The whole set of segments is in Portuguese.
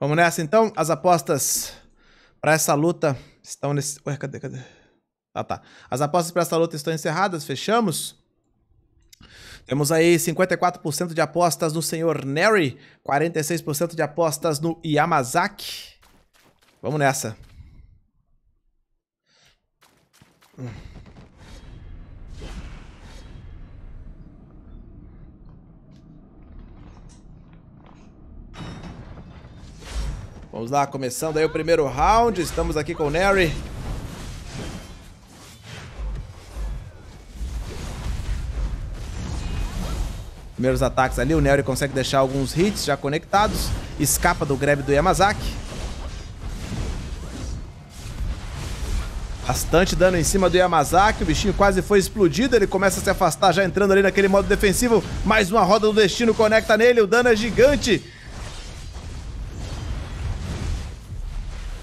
Vamos nessa então. As apostas para essa luta estão nesse. Ué, cadê, cadê? Ah, tá. As apostas para essa luta estão encerradas, fechamos. Temos aí 54% de apostas no senhor Neri, 46% de apostas no Yamazaki. Vamos nessa. Hum. Vamos lá, começando aí o primeiro round. Estamos aqui com o Neri. Primeiros ataques ali, o Neri consegue deixar alguns hits já conectados. Escapa do grab do Yamazaki. Bastante dano em cima do Yamazaki, o bichinho quase foi explodido, ele começa a se afastar já entrando ali naquele modo defensivo. Mais uma roda do destino conecta nele, o dano é gigante.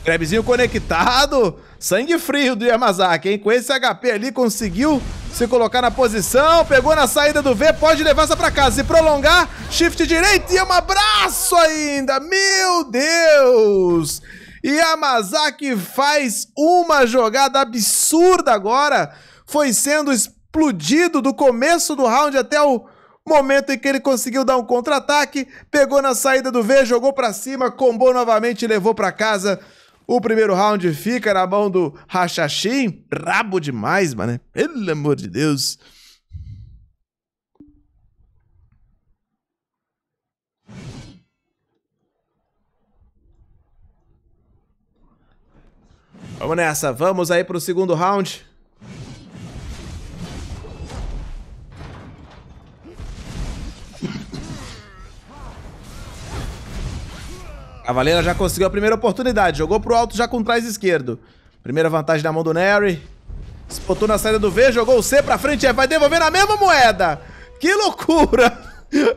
Krebzinho conectado. Sangue frio do Yamazaki, hein? Com esse HP ali, conseguiu se colocar na posição. Pegou na saída do V, pode levar essa pra casa. Se prolongar, shift direito e um abraço ainda. Meu Deus! Yamazaki faz uma jogada absurda agora. Foi sendo explodido do começo do round até o momento em que ele conseguiu dar um contra-ataque, pegou na saída do V, jogou para cima, combou novamente e levou para casa o primeiro round fica na mão do Rachachim. Brabo demais, mano. Pelo amor de Deus. Vamos nessa, vamos aí pro segundo round. Cavaleira já conseguiu a primeira oportunidade. Jogou pro alto já com trás esquerdo. Primeira vantagem na mão do Nery. Espotou na saída do V, jogou o C pra frente. É, vai devolver na mesma moeda. Que loucura!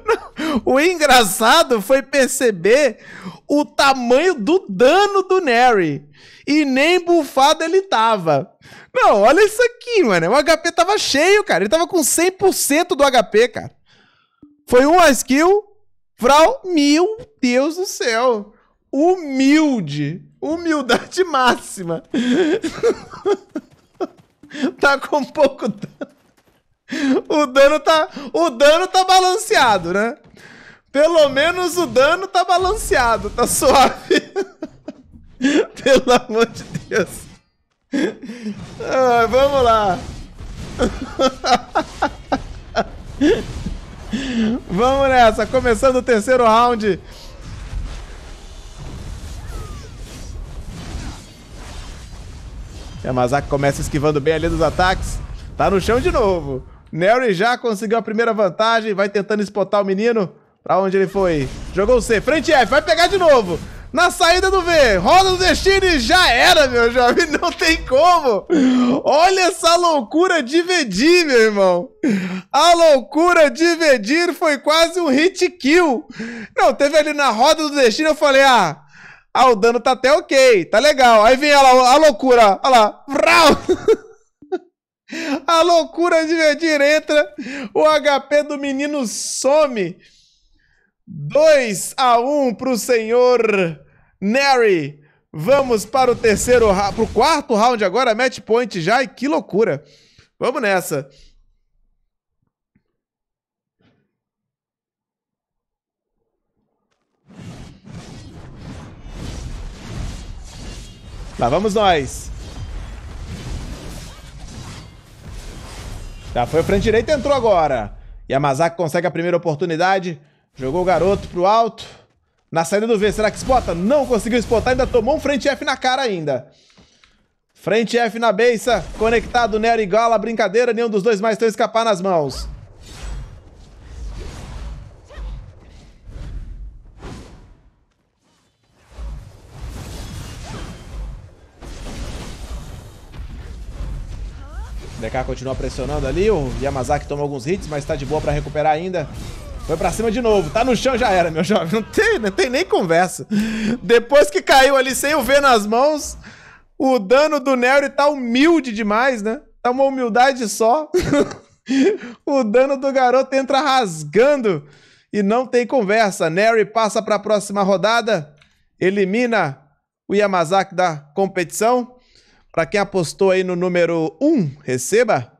O engraçado foi perceber o tamanho do dano do Nery. E nem bufado ele tava. Não, olha isso aqui, mano. O HP tava cheio, cara. Ele tava com 100% do HP, cara. Foi uma skill. Frau, meu Deus do céu humilde. Humildade máxima. tá com pouco dano. O dano tá, o dano tá balanceado, né? Pelo menos o dano tá balanceado, tá suave. Pelo amor de Deus. Ah, vamos lá. vamos nessa, começando o terceiro round Yamazaki é, começa esquivando bem ali dos ataques. Tá no chão de novo. Nery já conseguiu a primeira vantagem, vai tentando espotar o menino. Pra onde ele foi? Jogou o C, frente F, vai pegar de novo. Na saída do V, roda do destino e já era, meu jovem, não tem como. Olha essa loucura de Vedir, meu irmão. A loucura de Vedir foi quase um hit kill. Não, teve ali na roda do destino, eu falei, ah... Ah, o dano tá até ok, tá legal. Aí vem ela, a loucura, olha lá. a loucura de divertida entra, o HP do menino some. 2 a 1 um pro senhor Neri. Vamos para o terceiro, para o quarto round agora, match point já, e que loucura. Vamos nessa. Lá tá, vamos nós. Já tá, foi o frente direito, entrou agora. Yamazaki consegue a primeira oportunidade. Jogou o garoto pro alto. Na saída do V, será que spota? Não conseguiu spotar, ainda tomou um frente F na cara ainda. Frente F na beça conectado Nero e Gala, brincadeira, nenhum dos dois mais tem escapar nas mãos. DK continua pressionando ali. O Yamazaki toma alguns hits, mas tá de boa pra recuperar ainda. Foi pra cima de novo. Tá no chão, já era, meu jovem. Não tem, não tem nem conversa. Depois que caiu ali sem o V nas mãos, o dano do Nery tá humilde demais, né? Tá uma humildade só. o dano do garoto entra rasgando e não tem conversa. Nery passa para a próxima rodada, elimina o Yamazaki da competição. Para quem apostou aí no número 1, um, receba